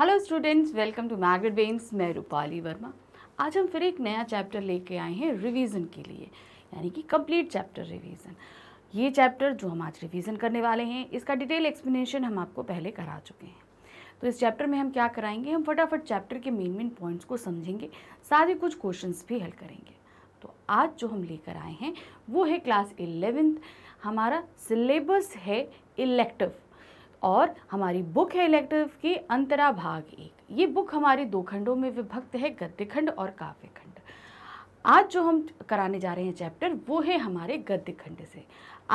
hello students welcome to magnet brains मैं रूपाली वर्मा आज हम फिर एक नया चैप्टर लेके आए हैं रिवीजन के लिए यानी कि कंप्लीट चैप्टर रिवीजन ये चैप्टर जो हम आज रिवीजन करने वाले हैं इसका डिटेल एक्सप्लेनेशन हम आपको पहले करा चुके हैं तो इस चैप्टर में हम क्या कराएंगे हम फटाफट चैप्टर के मेन मेन पॉइंट्स को समझेंगे साथ ही कुछ क्वेश्चन भी हल करेंगे तो आज जो हम लेकर आए हैं वो है क्लास इलेवेंथ हमारा सिलेबस है इलेक्टिव और हमारी बुक है इलेक्टिव की अंतरा भाग एक ये बुक हमारे दो खंडों में विभक्त है गद्य खंड और काव्य खंड आज जो हम कराने जा रहे हैं चैप्टर वो है हमारे गद्य खंड से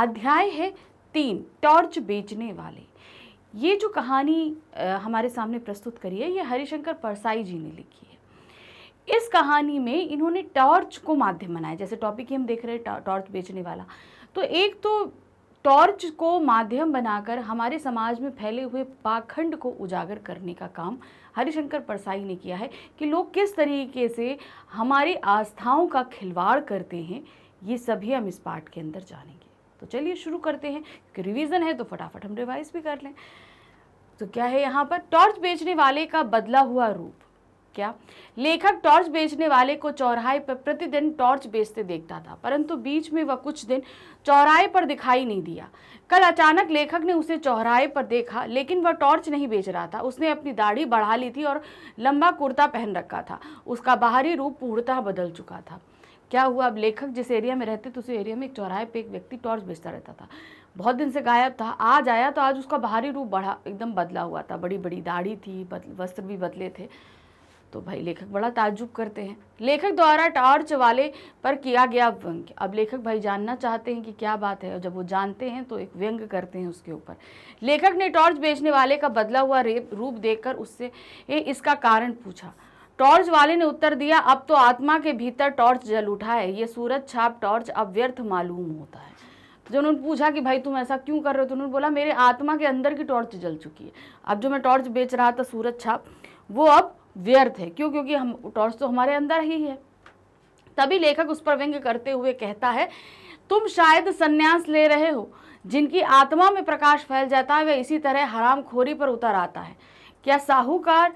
अध्याय है तीन टॉर्च बेचने वाले ये जो कहानी आ, हमारे सामने प्रस्तुत करी है ये हरिशंकर परसाई जी ने लिखी है इस कहानी में इन्होंने टॉर्च को माध्यम बनाया जैसे टॉपिक ही हम देख रहे हैं टॉर्च बेचने वाला तो एक तो टॉर्च को माध्यम बनाकर हमारे समाज में फैले हुए पाखंड को उजागर करने का काम हरिशंकर परसाई ने किया है कि लोग किस तरीके से हमारी आस्थाओं का खिलवाड़ करते हैं ये सभी हम इस पाठ के अंदर जानेंगे तो चलिए शुरू करते हैं क्योंकि रिविज़न है तो फटाफट हम रिवाइज भी कर लें तो क्या है यहाँ पर टॉर्च बेचने वाले का बदला हुआ रूप क्या लेखक टॉर्च बेचने वाले को चौराहे पर प्रतिदिन टॉर्च बेचते देखता था परंतु बीच में वह कुछ दिन चौराहे पर दिखाई नहीं दिया कल अचानक लेखक ने उसे चौराहे पर देखा लेकिन वह टॉर्च नहीं बेच रहा था उसने अपनी दाढ़ी बढ़ा ली थी और लंबा कुर्ता पहन रखा था उसका बाहरी रूप पूर्णतः बदल चुका था क्या हुआ अब लेखक जिस एरिया में रहते थे उस एरिया में एक चौराहे पर एक व्यक्ति टॉर्च बेचता रहता था बहुत दिन से गायब था आज आया तो आज उसका बाहरी रूप बढ़ा एकदम बदला हुआ था बड़ी बड़ी दाढ़ी थी वस्त्र भी बदले थे तो भाई लेखक बड़ा ताजुब करते हैं लेखक द्वारा टॉर्च वाले पर किया गया व्यंग अब लेखक भाई जानना चाहते हैं कि क्या बात है और जब वो जानते हैं तो एक व्यंग करते हैं उसके ऊपर लेखक ने टॉर्च बेचने वाले का बदला हुआ रेप रूप देखकर उससे इसका कारण पूछा टॉर्च वाले ने उत्तर दिया अब तो आत्मा के भीतर टॉर्च जल उठा है ये सूरज छाप टॉर्च अब व्यर्थ मालूम होता है तो जब उन्होंने पूछा कि भाई तुम ऐसा क्यों कर रहे हो तो उन्होंने बोला मेरे आत्मा के अंदर की टॉर्च जल चुकी है अब जो मैं टॉर्च बेच रहा था सूरज छाप वो अब व्यर्थ है क्यों क्योंकि हम टॉर्च तो हमारे अंदर ही है तभी लेखक उस पर व्यंग करते हुए कहता है तुम शायद संन्यास ले रहे हो जिनकी आत्मा में प्रकाश फैल जाता है वह इसी तरह हराम खोरी पर उतर आता है क्या साहूकार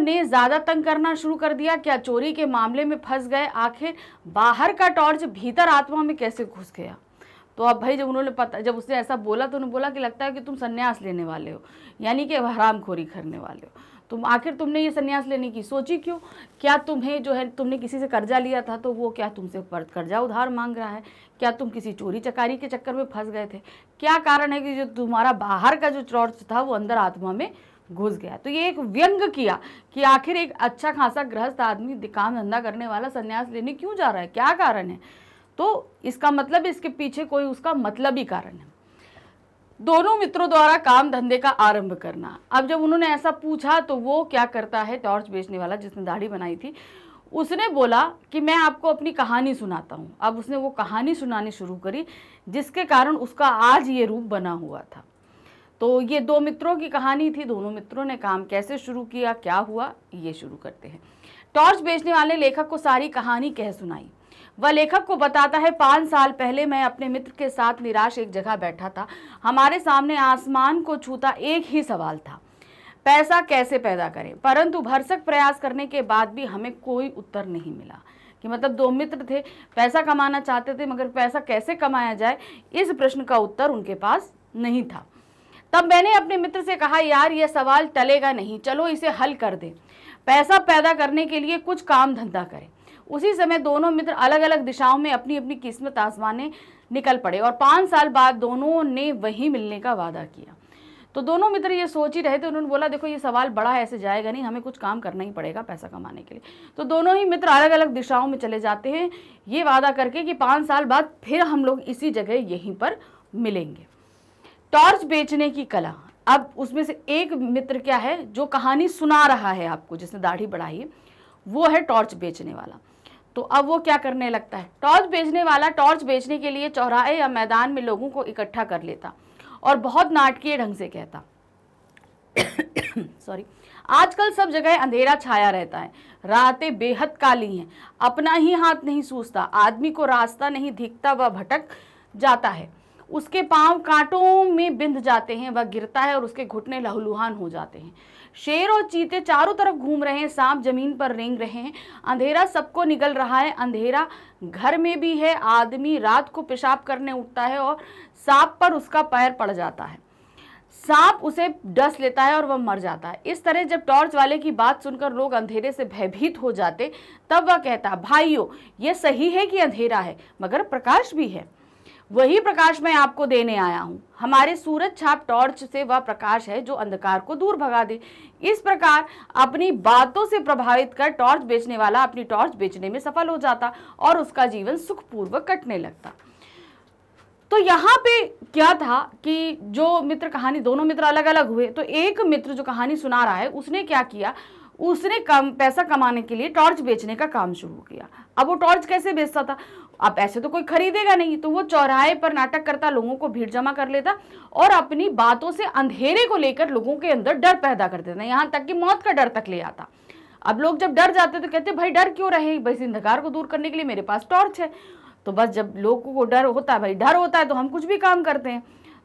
ने ज़्यादा तंग करना शुरू कर दिया क्या चोरी के मामले में फंस गए आखिर बाहर का टॉर्च भीतर आत्मा में कैसे घुस गया तो अब भाई जब उन्होंने पता जब उसने ऐसा बोला तो उन्होंने बोला कि लगता है कि तुम संन्यास लेने वाले हो यानी कि हराम खोरी करने वाले हो तुम आखिर तुमने ये संन्यास लेने की सोची क्यों क्या तुम्हें जो है तुमने किसी से कर्जा लिया था तो वो क्या तुमसे कर्जा उधार मांग रहा है क्या तुम किसी चोरी चकारी के चक्कर में फंस गए थे क्या कारण है कि जो तुम्हारा बाहर का जो चौर्च था वो अंदर आत्मा में घुस गया तो ये एक व्यंग किया कि आखिर एक अच्छा खासा गृहस्थ आदमी काम धंधा करने वाला संन्यास लेने क्यों जा रहा है क्या कारण है तो इसका मतलब इसके पीछे कोई उसका मतलब ही कारण है दोनों मित्रों द्वारा काम धंधे का आरंभ करना अब जब उन्होंने ऐसा पूछा तो वो क्या करता है टॉर्च बेचने वाला जिसने दाढ़ी बनाई थी उसने बोला कि मैं आपको अपनी कहानी सुनाता हूँ अब उसने वो कहानी सुनानी शुरू करी जिसके कारण उसका आज ये रूप बना हुआ था तो ये दो मित्रों की कहानी थी दोनों मित्रों ने काम कैसे शुरू किया क्या हुआ ये शुरू करते हैं टॉर्च बेचने वाले लेखक को सारी कहानी कह सुनाई वह लेखक को बताता है पाँच साल पहले मैं अपने मित्र के साथ निराश एक जगह बैठा था हमारे सामने आसमान को छूता एक ही सवाल था पैसा कैसे पैदा करें परंतु भरसक प्रयास करने के बाद भी हमें कोई उत्तर नहीं मिला कि मतलब दो मित्र थे पैसा कमाना चाहते थे मगर पैसा कैसे कमाया जाए इस प्रश्न का उत्तर उनके पास नहीं था तब मैंने अपने मित्र से कहा यार यह सवाल टलेगा नहीं चलो इसे हल कर दें पैसा पैदा करने के लिए कुछ काम धंधा करें उसी समय दोनों मित्र अलग अलग दिशाओं में अपनी अपनी किस्मत आजमाने निकल पड़े और पाँच साल बाद दोनों ने वहीं मिलने का वादा किया तो दोनों मित्र ये सोच ही रहे थे उन्होंने बोला देखो ये सवाल बड़ा है ऐसे जाएगा नहीं हमें कुछ काम करना ही पड़ेगा पैसा कमाने के लिए तो दोनों ही मित्र अलग अलग दिशाओं में चले जाते हैं ये वादा करके कि पाँच साल बाद फिर हम लोग इसी जगह यहीं पर मिलेंगे टॉर्च बेचने की कला अब उसमें से एक मित्र क्या है जो कहानी सुना रहा है आपको जिसने दाढ़ी बढ़ाई है वो है टॉर्च बेचने वाला तो अब वो क्या करने लगता है टॉर्च बेचने वाला टॉर्च बेचने के लिए चौराहे या मैदान में लोगों को इकट्ठा कर लेता और बहुत नाटकीय ढंग से कहता सॉरी आजकल सब जगह अंधेरा छाया रहता है रातें बेहद काली हैं अपना ही हाथ नहीं सूझता आदमी को रास्ता नहीं दिखता वह भटक जाता है उसके पांव कांटों में बिंध जाते हैं वह गिरता है और उसके घुटने लहूलुहान हो जाते हैं शेर और चीते चारों तरफ घूम रहे हैं सांप जमीन पर रेंग रहे हैं अंधेरा सबको निकल रहा है अंधेरा घर में भी है आदमी रात को पेशाब करने उठता है और सांप पर उसका पैर पड़ जाता है सांप उसे डस लेता है और वह मर जाता है इस तरह जब टॉर्च वाले की बात सुनकर लोग अंधेरे से भयभीत हो जाते तब वह कहता भाइयों ये सही है कि अंधेरा है मगर प्रकाश भी है वही प्रकाश मैं आपको देने आया हूँ हमारे सूरज छाप टॉर्च से वह प्रकाश है जो अंधकार को दूर भगा दे इस प्रकार अपनी बातों से प्रभावित कर टॉर्च बेचने वाला अपनी टॉर्च बेचने में सफल हो जाता और उसका जीवन सुखपूर्वक कटने लगता तो यहाँ पे क्या था कि जो मित्र कहानी दोनों मित्र अलग अलग हुए तो एक मित्र जो कहानी सुना रहा है उसने क्या किया उसने कम पैसा कमाने के लिए टॉर्च बेचने का काम शुरू किया अब वो टॉर्च कैसे बेचता था अब ऐसे तो कोई खरीदेगा नहीं तो वो चौराहे पर नाटक करता लोगों को भीड़ जमा कर लेता और अपनी बातों से अंधेरे को लेकर लोगों के अंदर डर पैदा कर देता यहाँ तक कि मौत का डर तक ले आता अब लोग जब डर जाते तो कहते भाई डर क्यों रहे बस इंधकार को दूर करने के लिए मेरे पास टॉर्च है तो बस जब लोगों को डर होता है भाई डर होता है तो हम कुछ भी काम करते हैं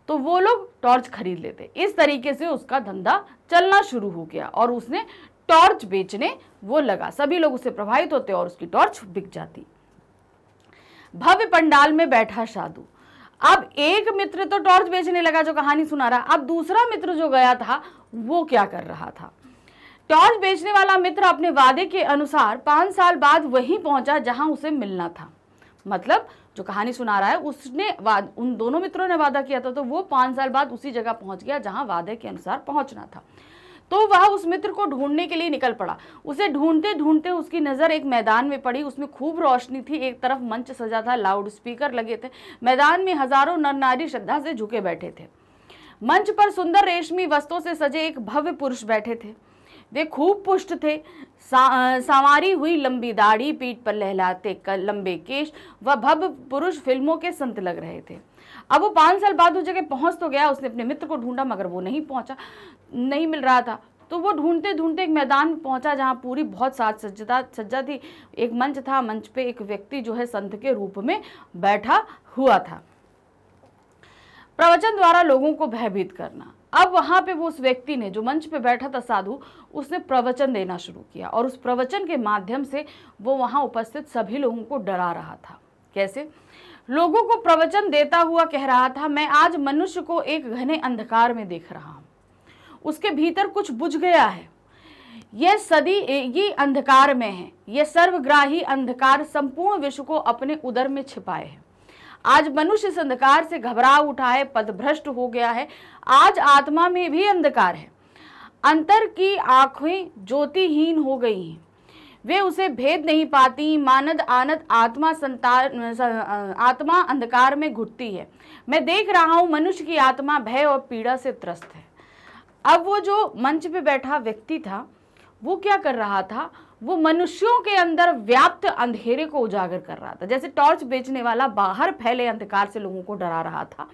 तो वो लोग टॉर्च खरीद लेते इस तरीके से उसका धंधा चलना शुरू हो गया और उसने टॉर्च बेचने वो लगा सभी लोग उसे प्रभावित होते और उसकी टॉर्च बिक जाती भव्य पंडाल में बैठा साधु अब एक मित्र तो टॉर्च बेचने लगा जो कहानी सुना रहा अब दूसरा मित्र जो गया था वो क्या कर रहा था टॉर्च बेचने वाला मित्र अपने वादे के अनुसार पांच साल बाद वहीं पहुंचा जहां उसे मिलना था मतलब जो कहानी सुना रहा है उसने वाद उन दोनों मित्रों ने वादा किया था तो वो पांच साल बाद उसी जगह पहुंच गया जहां वादे के अनुसार पहुंचना था तो वह उस मित्र को ढूंढने के लिए निकल पड़ा उसे ढूंढते ढूंढते उसकी नज़र एक मैदान में पड़ी उसमें खूब रोशनी थी एक तरफ मंच सजा था लाउड स्पीकर लगे थे मैदान में हजारों नर नारी श्रद्धा से झुके बैठे थे मंच पर सुंदर रेशमी वस्त्रों से सजे एक भव्य पुरुष बैठे थे वे खूब पुष्ट थे सा, सांवारी हुई लंबी दाढ़ी पीठ पर लहलाते लंबे केश व भव्य पुरुष फिल्मों के संत लग रहे थे अब वो पाँच साल बाद उस जगह पहुँच तो गया उसने अपने मित्र को ढूंढा मगर वो नहीं पहुँचा नहीं मिल रहा था तो वो ढूंढते ढूंढते एक मैदान पहुंचा जहाँ पूरी बहुत साज सज्जता सज्जा थी एक मंच था मंच पे एक व्यक्ति जो है संत के रूप में बैठा हुआ था प्रवचन द्वारा लोगों को भयभीत करना अब वहां पे वो उस व्यक्ति ने जो मंच पे बैठा था साधु उसने प्रवचन देना शुरू किया और उस प्रवचन के माध्यम से वो वहां उपस्थित सभी लोगों को डरा रहा था कैसे लोगों को प्रवचन देता हुआ कह रहा था मैं आज मनुष्य को एक घने अंधकार में देख रहा हूँ उसके भीतर कुछ बुझ गया है यह सदी ये अंधकार में है यह सर्वग्राही अंधकार संपूर्ण विश्व को अपने उदर में छिपाए है आज मनुष्य इस अंधकार से घबरा उठा है पदभ्रष्ट हो गया है आज आत्मा में भी अंधकार है अंतर की आंखें ज्योतिहीन हो गई हैं वे उसे भेद नहीं पाती मानद आनद आत्मा संतार आत्मा अंधकार में घुटती है मैं देख रहा हूँ मनुष्य की आत्मा भय और पीड़ा से त्रस्त है अब वो जो मंच पे बैठा व्यक्ति था वो क्या कर रहा था वो मनुष्यों के अंदर व्याप्त अंधेरे को उजागर कर रहा था जैसे टॉर्च बेचने वाला बाहर फैले अंधकार से लोगों को डरा रहा था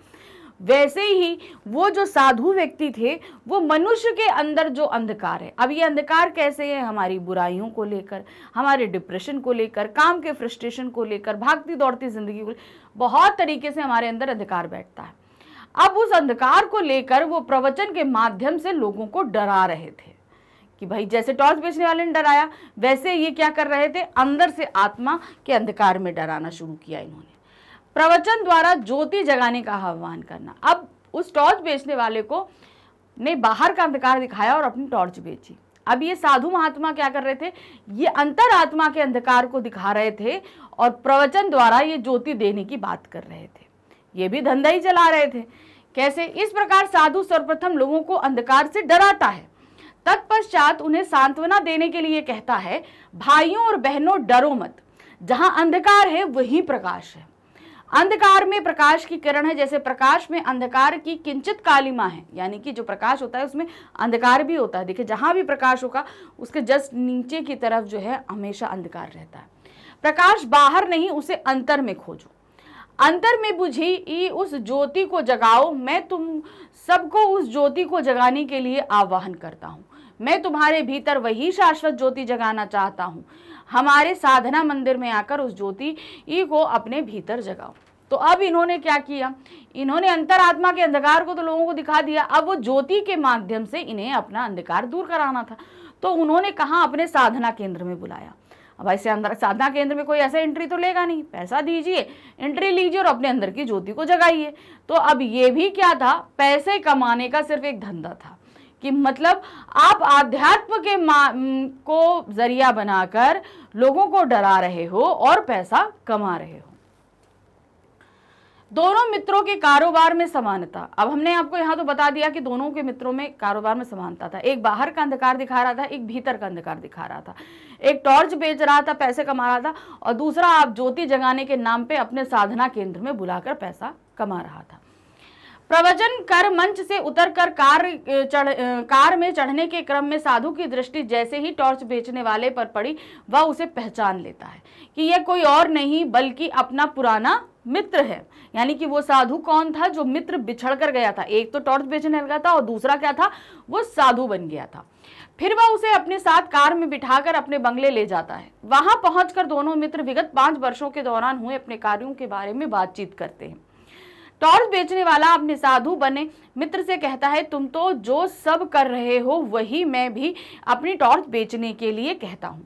वैसे ही वो जो साधु व्यक्ति थे वो मनुष्य के अंदर जो अंधकार है अब ये अंधकार कैसे है हमारी बुराइयों को लेकर हमारे डिप्रेशन को लेकर काम के फ्रस्ट्रेशन को लेकर भागती दौड़ती ज़िंदगी को बहुत तरीके से हमारे अंदर अंधकार बैठता है अब उस अंधकार को लेकर वो प्रवचन के माध्यम से लोगों को डरा रहे थे कि भाई जैसे टॉर्च बेचने वाले ने डराया वैसे ये क्या कर रहे थे अंदर से आत्मा के अंधकार में डराना शुरू किया इन्होंने प्रवचन द्वारा ज्योति जगाने का आह्वान करना अब उस टॉर्च बेचने वाले को ने बाहर का अंधकार दिखाया और अपनी टॉर्च बेची अब ये साधु महात्मा क्या कर रहे थे ये अंतर आत्मा के अंधकार को दिखा रहे थे और प्रवचन द्वारा ये ज्योति देने की बात कर रहे थे ये भी धंधा ही चला रहे थे कैसे इस प्रकार साधु सर्वप्रथम लोगों को अंधकार से डराता है तत्पश्चात उन्हें सांत्वना देने के लिए कहता है भाइयों और बहनों डरो मत जहां अंधकार है वही प्रकाश है अंधकार में प्रकाश की किरण है जैसे प्रकाश में अंधकार की किंचित कालिमा है यानी कि जो प्रकाश होता है उसमें अंधकार भी होता है देखिए जहां भी प्रकाश होगा उसके जस्ट नीचे की तरफ जो है हमेशा अंधकार रहता है प्रकाश बाहर नहीं उसे अंतर में खोजो अंतर में बुझी ई उस ज्योति को जगाओ मैं तुम सबको उस ज्योति को जगाने के लिए आह्वान करता हूँ मैं तुम्हारे भीतर वही शाश्वत ज्योति जगाना चाहता हूँ हमारे साधना मंदिर में आकर उस ज्योति को अपने भीतर जगाओ तो अब इन्होंने क्या किया इन्होंने अंतरात्मा के अंधकार को तो लोगों को दिखा दिया अब वो ज्योति के माध्यम से इन्हें अपना अंधकार दूर कराना था तो उन्होंने कहा अपने साधना केंद्र में बुलाया अब ऐसे अंदर साधना केंद्र में कोई ऐसा एंट्री तो लेगा नहीं पैसा दीजिए एंट्री लीजिए और अपने अंदर की ज्योति को जगाइए तो अब ये भी क्या था पैसे कमाने का सिर्फ एक धंधा था कि मतलब आप आध्यात्म के को जरिया बनाकर लोगों को डरा रहे हो और पैसा कमा रहे हो दोनों मित्रों के कारोबार में समानता अब हमने आपको यहाँ तो बता दिया कि दोनों के मित्रों में कारोबार में समानता था एक बाहर का अंधकार दिखा रहा था एक भीतर का अंधकार दिखा रहा था एक टॉर्च बेच रहा था पैसे कमा रहा था और दूसरा आप ज्योति जगाने के नाम पर अपने साधना केंद्र में बुलाकर पैसा कमा रहा था प्रवचन कर मंच से उतरकर कार चढ़ कार में चढ़ने के क्रम में साधु की दृष्टि जैसे ही टॉर्च बेचने वाले पर पड़ी वह उसे पहचान लेता है कि यह कोई और नहीं बल्कि अपना पुराना मित्र है यानी कि वो साधु कौन था जो मित्र बिछड़ कर गया था एक तो टॉर्च बेचने लगा था और दूसरा क्या था वो साधु बन गया था फिर वह उसे अपने साथ कार में बिठाकर अपने बंगले ले जाता है वहां पहुंचकर दोनों मित्र विगत पांच वर्षों के दौरान हुए अपने कार्यों के बारे में बातचीत करते हैं टॉर्च बेचने वाला अपने साधु बने मित्र से कहता है तुम तो जो सब कर रहे हो वही मैं भी अपनी टॉर्च बेचने के लिए कहता हूँ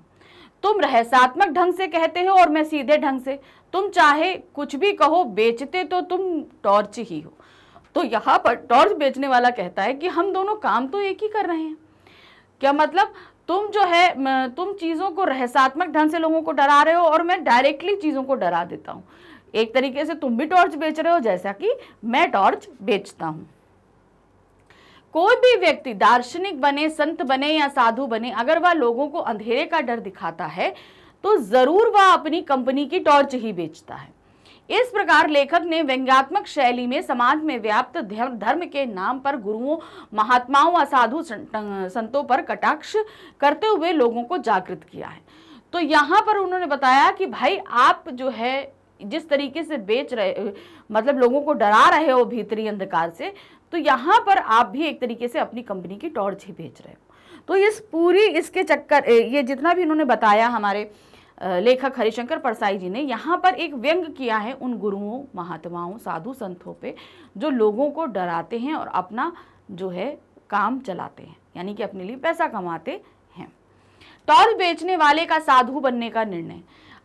तुम रहस्यात्मक ढंग से कहते हो और मैं सीधे ढंग से तुम चाहे कुछ भी कहो बेचते तो तुम टॉर्च ही हो तो यहाँ पर टॉर्च बेचने वाला कहता है कि हम दोनों काम तो एक ही कर रहे हैं क्या मतलब तुम जो है तुम चीज़ों को रहस्यात्मक ढंग से लोगों को डरा रहे हो और मैं डायरेक्टली चीज़ों को डरा देता हूँ एक तरीके से तुम भी टॉर्च बेच रहे हो जैसा कि मैं टॉर्च बेचता हूं कोई भी व्यक्ति दार्शनिक बने संत बने या साधु बने अगर वह लोगों को अंधेरे का डर दिखाता है तो जरूर वह अपनी कंपनी की टॉर्च ही बेचता है इस प्रकार लेखक ने व्यंग्यात्मक शैली में समाज में व्याप्त धर्म के नाम पर गुरुओं महात्माओं और साधु संतों पर कटाक्ष करते हुए लोगों को जागृत किया है तो यहाँ पर उन्होंने बताया कि भाई आप जो है जिस तरीके से बेच रहे मतलब लोगों को डरा रहे हो भीतरी अंधकार से तो यहाँ पर आप भी एक तरीके से अपनी कंपनी की टॉर्च ही बेच रहे हो तो इस पूरी इसके चक्कर ये जितना भी इन्होंने बताया हमारे लेखक हरिशंकर परसाई जी ने यहाँ पर एक व्यंग किया है उन गुरुओं महात्माओं साधु संतों पे जो लोगों को डराते हैं और अपना जो है काम चलाते हैं यानी कि अपने लिए पैसा कमाते हैं टॉर्च बेचने वाले का साधु बनने का निर्णय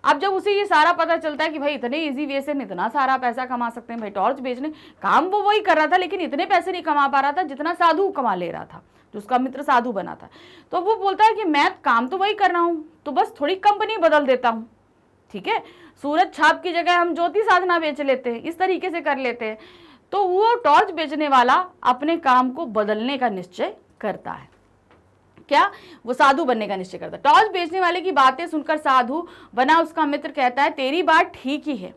अब जब उसे ये सारा पता चलता है कि भाई इतने ईजी वे से इतना सारा पैसा कमा सकते हैं भाई टॉर्च बेचने काम वो वही कर रहा था लेकिन इतने पैसे नहीं कमा पा रहा था जितना साधु कमा ले रहा था जो उसका मित्र साधु बना था तो वो बोलता है कि मैं काम तो वही कर रहा हूँ तो बस थोड़ी कंपनी बदल देता हूँ ठीक है सूरज छाप की जगह हम ज्योति साधना बेच लेते हैं इस तरीके से कर लेते हैं तो वो टॉर्च बेचने वाला अपने काम को बदलने का निश्चय करता है क्या वो साधु बनने का निश्चय करता टॉर्च बेचने वाले की बातें सुनकर साधु बना उसका मित्र कहता है तेरी बात ठीक ही है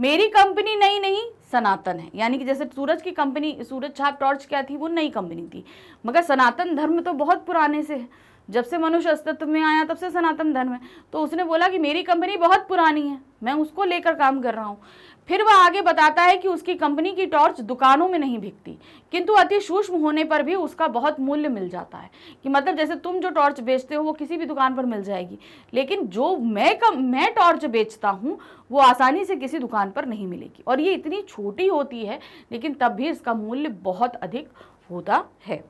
मेरी कंपनी नई नहीं सनातन है यानी कि जैसे सूरज की कंपनी सूरज छाप टॉर्च क्या थी वो नई कंपनी थी मगर सनातन धर्म तो बहुत पुराने से है जब से मनुष्य अस्तित्व में आया तब से सनातन धर्म है तो उसने बोला कि मेरी कंपनी बहुत पुरानी है मैं उसको लेकर काम कर रहा हूँ फिर वह आगे बताता है कि उसकी कंपनी की टॉर्च दुकानों में नहीं बिकती किंतु अति सूक्ष्म होने पर भी उसका बहुत मूल्य मिल जाता है कि मतलब जैसे तुम जो टॉर्च बेचते हो वो किसी भी दुकान पर मिल जाएगी लेकिन जो मैं कम मैं टॉर्च बेचता हूँ वो आसानी से किसी दुकान पर नहीं मिलेगी और ये इतनी छोटी होती है लेकिन तब भी इसका मूल्य बहुत अधिक होता है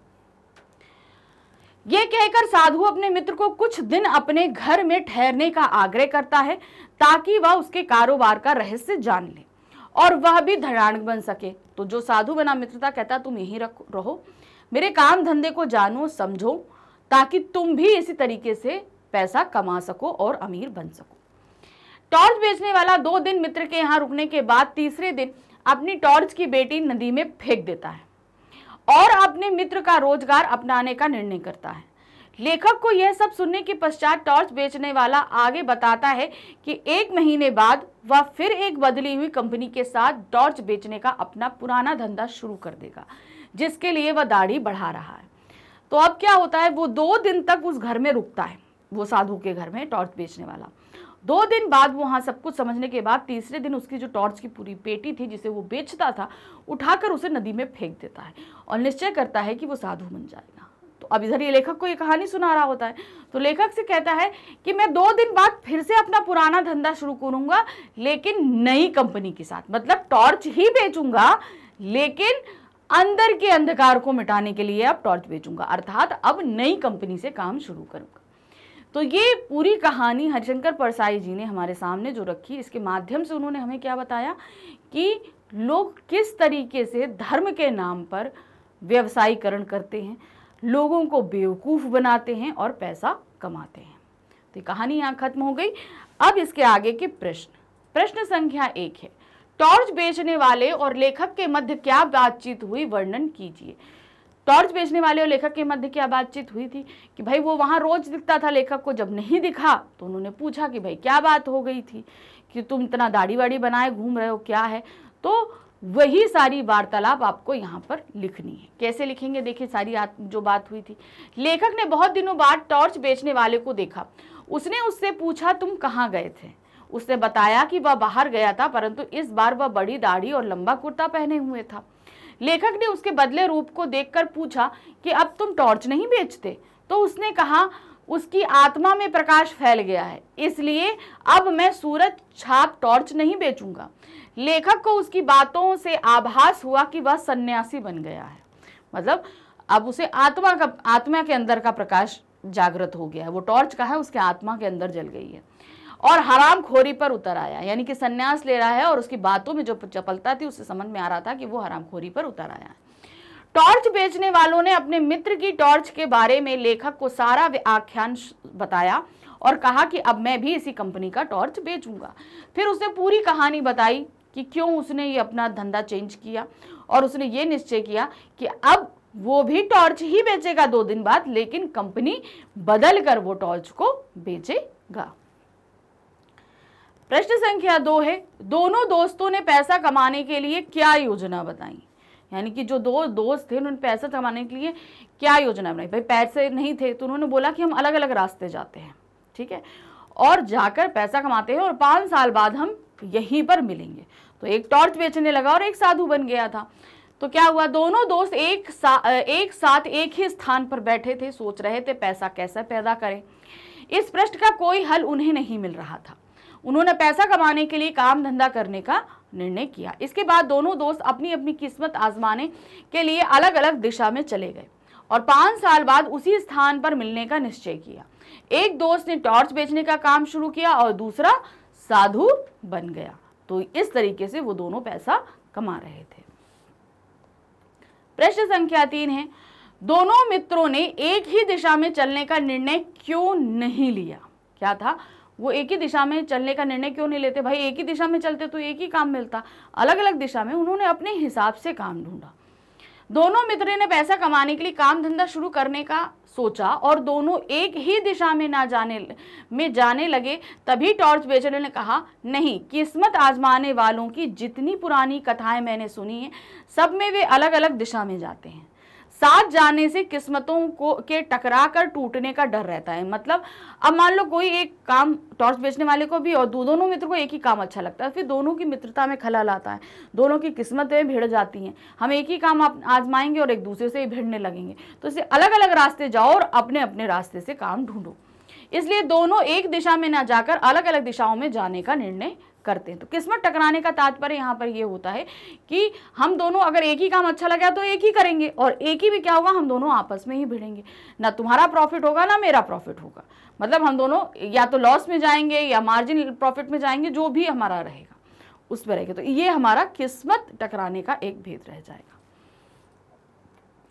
ये कहकर साधु अपने मित्र को कुछ दिन अपने घर में ठहरने का आग्रह करता है ताकि वह उसके कारोबार का रहस्य जान ले और वह भी धड़ांग बन सके तो जो साधु बना मित्रता कहता तुम यहीं रहो मेरे काम धंधे को जानो समझो ताकि तुम भी इसी तरीके से पैसा कमा सको और अमीर बन सको टॉर्च बेचने वाला दो दिन मित्र के यहाँ रुकने के बाद तीसरे दिन अपनी टॉर्च की बेटी नदी में फेंक देता है और अपने मित्र का रोजगार अपनाने का निर्णय करता है लेखक को यह सब सुनने के पश्चात टॉर्च बेचने वाला आगे बताता है कि एक महीने बाद वह फिर एक बदली हुई कंपनी के साथ टॉर्च बेचने का अपना पुराना धंधा शुरू कर देगा जिसके लिए वह दाढ़ी बढ़ा रहा है तो अब क्या होता है वो दो दिन तक उस घर में रुकता है वो साधु के घर में टॉर्च बेचने वाला दो दिन बाद वो वहाँ सब कुछ समझने के बाद तीसरे दिन उसकी जो टॉर्च की पूरी पेटी थी जिसे वो बेचता था उठाकर उसे नदी में फेंक देता है और निश्चय करता है कि वो साधु बन जाएगा तो अब इधर ये लेखक को ये कहानी सुना रहा होता है तो लेखक से कहता है कि मैं दो दिन बाद फिर से अपना पुराना धंधा शुरू करूंगा लेकिन नई कंपनी के साथ मतलब टॉर्च ही बेचूंगा लेकिन अंदर के अंधकार को मिटाने के लिए अब टॉर्च बेचूंगा अर्थात अब नई कंपनी से काम शुरू करूंगा तो ये पूरी कहानी हरिशंकर परसाई जी ने हमारे सामने जो रखी इसके माध्यम से उन्होंने हमें क्या बताया कि लोग किस तरीके से धर्म के नाम पर व्यवसायीकरण करते हैं लोगों को बेवकूफ़ बनाते हैं और पैसा कमाते हैं तो कहानी यहाँ खत्म हो गई अब इसके आगे के प्रश्न प्रश्न संख्या एक है टॉर्च बेचने वाले और लेखक के मध्य क्या बातचीत हुई वर्णन कीजिए टॉर्च बेचने वाले और लेखक के मध्य क्या बातचीत हुई थी कि भाई वो वहाँ रोज दिखता था लेखक को जब नहीं दिखा तो उन्होंने पूछा कि भाई क्या बात हो गई थी कि तुम इतना दाढ़ी वाड़ी बनाए घूम रहे हो क्या है तो वही सारी वार्तालाप आपको यहाँ पर लिखनी है कैसे लिखेंगे देखिए सारी जो बात हुई थी लेखक ने बहुत दिनों बाद टॉर्च बेचने वाले को देखा उसने उससे पूछा तुम कहाँ गए थे उसने बताया कि वह बाहर गया था परंतु इस बार वह बड़ी दाढ़ी और लंबा कुर्ता पहने हुए था लेखक ने उसके बदले रूप को देखकर पूछा कि अब तुम टॉर्च नहीं बेचते तो उसने कहा उसकी आत्मा में प्रकाश फैल गया है इसलिए अब मैं सूरज छाप टॉर्च नहीं बेचूंगा लेखक को उसकी बातों से आभास हुआ कि वह सन्यासी बन गया है मतलब अब उसे आत्मा का आत्मा के अंदर का प्रकाश जागृत हो गया है वो टॉर्च का है उसके आत्मा के अंदर जल गई है और हराम खोरी पर उतर आया यानी कि सन्यास ले रहा है और उसकी बातों में जो चपलता थी उससे समझ में आ रहा था कि वो हराम खोरी पर उतर आया है टॉर्च बेचने वालों ने अपने मित्र की टॉर्च के बारे में लेखक को सारा आख्यान बताया और कहा कि अब मैं भी इसी कंपनी का टॉर्च बेचूंगा फिर उसने पूरी कहानी बताई कि क्यों उसने ये अपना धंधा चेंज किया और उसने ये निश्चय किया कि अब वो भी टॉर्च ही बेचेगा दो दिन बाद लेकिन कंपनी बदल कर वो टॉर्च को बेचेगा प्रश्न संख्या दो है दोनों दोस्तों ने पैसा कमाने के लिए क्या योजना बताई यानी कि जो दो दोस्त थे उन्होंने पैसा कमाने के लिए क्या योजना बनाई भाई पैसे नहीं थे तो उन्होंने बोला कि हम अलग अलग रास्ते जाते हैं ठीक है और जाकर पैसा कमाते हैं और पाँच साल बाद हम यहीं पर मिलेंगे तो एक टॉर्च बेचने लगा और एक साधु बन गया था तो क्या हुआ दोनों दोस्त एक सा एक साथ एक ही स्थान पर बैठे थे सोच रहे थे पैसा कैसा पैदा करें इस प्रश्न का कोई हल उन्हें नहीं मिल रहा था उन्होंने पैसा कमाने के लिए काम धंधा करने का निर्णय किया इसके बाद दोनों दोस्त अपनी अपनी किस्मत आजमाने के लिए अलग अलग दिशा में चले गए और पाँच साल बाद उसी स्थान पर मिलने का निश्चय किया एक दोस्त ने टॉर्च बेचने का काम शुरू किया और दूसरा साधु बन गया तो इस तरीके से वो दोनों पैसा कमा रहे थे प्रश्न संख्या तीन है दोनों मित्रों ने एक ही दिशा में चलने का निर्णय क्यों नहीं लिया क्या था वो एक ही दिशा में चलने का निर्णय क्यों नहीं लेते भाई एक ही दिशा में चलते तो एक ही काम मिलता अलग अलग दिशा में उन्होंने अपने हिसाब से काम ढूंढा दोनों मित्र ने पैसा कमाने के लिए काम धंधा शुरू करने का सोचा और दोनों एक ही दिशा में ना जाने में जाने लगे तभी टॉर्च बेचने ने कहा नहीं किस्मत आजमाने वालों की जितनी पुरानी कथाएं मैंने सुनी हैं सब में वे अलग अलग दिशा में जाते हैं साथ जाने से किस्मतों को के टकरा कर टूटने का डर रहता है मतलब अब मान लो कोई एक काम टॉर्च बेचने वाले को भी और दो दोनों मित्र को एक ही काम अच्छा लगता है फिर दोनों की मित्रता में खलल आता है दोनों की किस्मतें भिड़ जाती हैं हम एक ही काम आजमाएंगे और एक दूसरे से भिड़ने लगेंगे तो इसे अलग अलग रास्ते जाओ और अपने अपने रास्ते से काम ढूंढो इसलिए दोनों एक दिशा में ना जाकर अलग अलग दिशाओं में जाने का निर्णय करते हैं तो किस्मत टकराने का तात्पर्य यहाँ पर ये होता है कि हम दोनों अगर एक ही काम अच्छा लगा तो एक ही करेंगे और एक ही में क्या होगा हम दोनों आपस में ही भिड़ेंगे ना तुम्हारा प्रॉफिट होगा ना मेरा प्रॉफिट होगा मतलब हम दोनों या तो लॉस में जाएंगे या मार्जिन प्रॉफिट में जाएंगे जो भी हमारा रहेगा उस पर रहेगा तो ये हमारा किस्मत टकराने का एक भेद रह जाएगा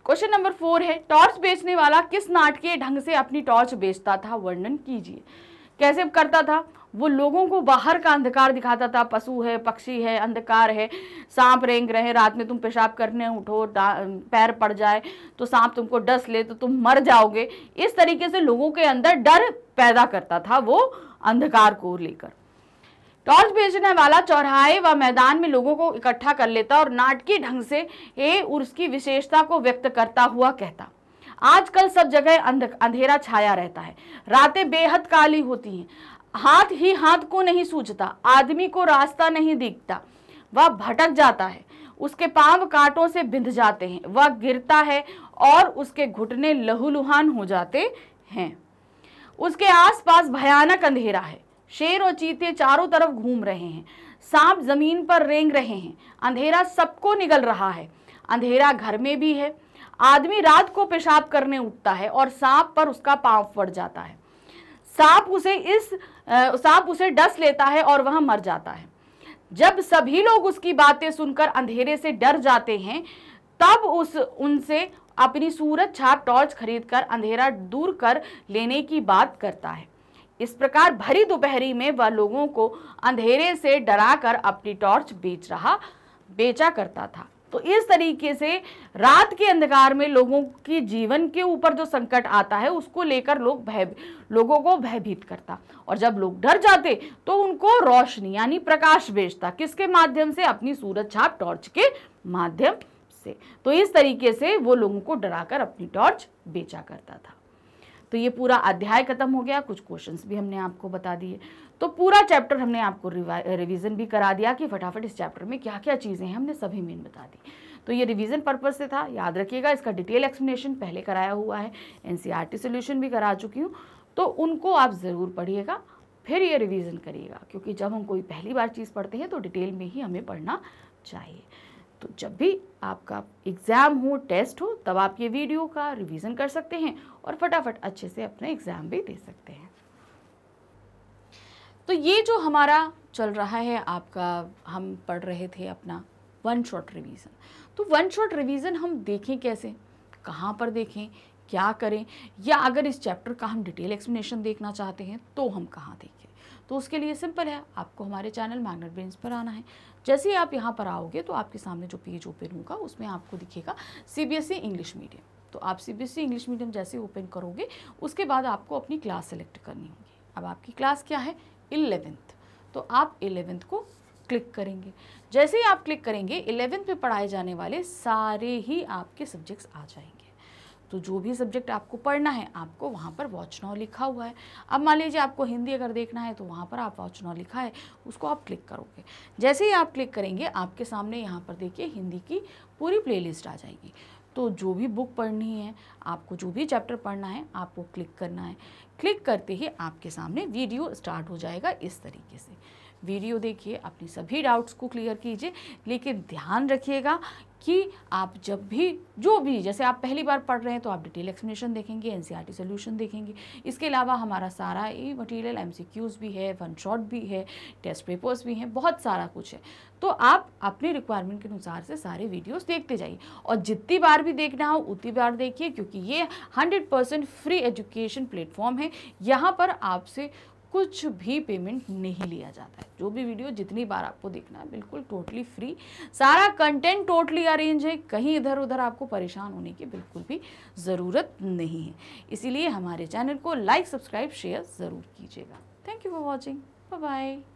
क्वेश्चन नंबर फोर है टॉर्च बेचने वाला किस नाटकीय ढंग से अपनी टॉर्च बेचता था वर्णन कीजिए कैसे करता था वो लोगों को बाहर का अंधकार दिखाता था पशु है पक्षी है अंधकार है सांप रेंग रहे रात में तुम पेशाब करने उठो पैर पड़ जाए तो सांप तुमको डस ले तो तुम मर जाओगे इस तरीके से लोगों के अंदर डर पैदा करता था वो अंधकार को लेकर टॉर्च बेचने वाला चौराहे व वा मैदान में लोगों को इकट्ठा कर लेता और नाटकीय ढंग से ये उसकी विशेषता को व्यक्त करता हुआ कहता आजकल सब जगह अंधेरा छाया रहता है रातें बेहद काली होती हैं हाथ ही हाथ को नहीं सूझता आदमी को रास्ता नहीं दिखता वह भटक जाता है उसके पांव कांटों से बिंध जाते हैं वह गिरता है और उसके घुटने लहूलुहान हो जाते हैं उसके आसपास भयानक अंधेरा है शेर और चीते चारों तरफ घूम रहे हैं सांप जमीन पर रेंग रहे हैं अंधेरा सबको निगल रहा है अंधेरा घर में भी है आदमी रात को पेशाब करने उठता है और सांप पर उसका पांव पड़ जाता है सांप उसे इस सांप उसे डस लेता है और वह मर जाता है जब सभी लोग उसकी बातें सुनकर अंधेरे से डर जाते हैं तब उस उनसे अपनी सूरज छाप टॉर्च खरीदकर अंधेरा दूर कर लेने की बात करता है इस प्रकार भरी दोपहरी में वह लोगों को अंधेरे से डराकर अपनी टॉर्च बेच रहा बेचा करता था तो इस तरीके से रात के अंधकार में लोगों के जीवन के ऊपर जो संकट आता है उसको लेकर लोग भय लोगों को भयभीत करता और जब लोग डर जाते तो उनको रोशनी यानी प्रकाश बेचता किसके माध्यम से अपनी सूरज छाप टॉर्च के माध्यम से तो इस तरीके से वो लोगों को डराकर अपनी टॉर्च बेचा करता था तो ये पूरा अध्याय खत्म हो गया कुछ क्वेश्चंस भी हमने आपको बता दिए तो पूरा चैप्टर हमने आपको रिवीजन भी करा दिया कि फटाफट इस चैप्टर में क्या क्या चीज़ें हैं हमने सभी मेन बता दी तो ये रिवीजन पर्पज़ से था याद रखिएगा इसका डिटेल एक्सप्लेनेशन पहले कराया हुआ है एन सी e भी करा चुकी हूँ तो उनको आप ज़रूर पढ़िएगा फिर ये रिवीजन करिएगा क्योंकि जब हम कोई पहली बार चीज़ पढ़ते हैं तो डिटेल में ही हमें पढ़ना चाहिए तो जब भी आपका एग्ज़ाम हो टेस्ट हो तब आप ये वीडियो का रिवीजन कर सकते हैं और फटाफट अच्छे से अपना एग्ज़ाम भी दे सकते हैं तो ये जो हमारा चल रहा है आपका हम पढ़ रहे थे अपना वन शॉट रिवीजन तो वन शॉट रिवीजन हम देखें कैसे कहाँ पर देखें क्या करें या अगर इस चैप्टर का हम डिटेल एक्सप्लेनेशन देखना चाहते हैं तो हम कहाँ देखें तो उसके लिए सिंपल है आपको हमारे चैनल मैग्नेट ब्रेन्स पर आना है जैसे ही आप यहाँ पर आओगे तो आपके सामने जो पेज ओपन होगा उसमें आपको दिखेगा सीबीएसई इंग्लिश मीडियम तो आप सीबीएसई इंग्लिश मीडियम जैसे ओपन करोगे उसके बाद आपको अपनी क्लास सेलेक्ट करनी होगी अब आपकी क्लास क्या है इलेवेंथ तो आप इलेवेंथ को क्लिक करेंगे जैसे ही आप क्लिक करेंगे इलेवेंथ में पढ़ाए जाने वाले सारे ही आपके सब्जेक्ट्स आ जाएंगे तो जो भी सब्जेक्ट आपको पढ़ना है आपको वहाँ पर वॉच नाउ लिखा हुआ है अब मान लीजिए आपको हिंदी अगर देखना है तो वहाँ पर आप वॉच नाउ लिखा है उसको आप क्लिक करोगे जैसे ही आप क्लिक करेंगे आपके सामने यहाँ पर देखिए हिंदी की पूरी प्ले आ जाएगी तो जो भी बुक पढ़नी है आपको जो भी चैप्टर पढ़ना है आपको क्लिक करना है क्लिक करते ही आपके सामने वीडियो स्टार्ट हो जाएगा इस तरीके से वीडियो देखिए अपनी सभी डाउट्स को क्लियर कीजिए लेकिन ध्यान रखिएगा कि आप जब भी जो भी जैसे आप पहली बार पढ़ रहे हैं तो आप डिटेल एक्सप्लेनेशन देखेंगे एन सी सोल्यूशन देखेंगे इसके अलावा हमारा सारा ई मटेरियल एम भी है वन शॉट भी है टेस्ट पेपर्स भी हैं बहुत सारा कुछ है तो आप अपने रिक्वायरमेंट के अनुसार से सारे वीडियोस देखते जाइए और जितनी बार भी देखना हो उतनी बार देखिए क्योंकि ये 100% फ्री एजुकेशन प्लेटफॉर्म है यहाँ पर आपसे कुछ भी पेमेंट नहीं लिया जाता है जो भी वीडियो जितनी बार आपको देखना है बिल्कुल टोटली फ्री सारा कंटेंट टोटली अरेंज है कहीं इधर उधर आपको परेशान होने की बिल्कुल भी ज़रूरत नहीं है इसीलिए हमारे चैनल को लाइक सब्सक्राइब शेयर ज़रूर कीजिएगा thank you for watching bye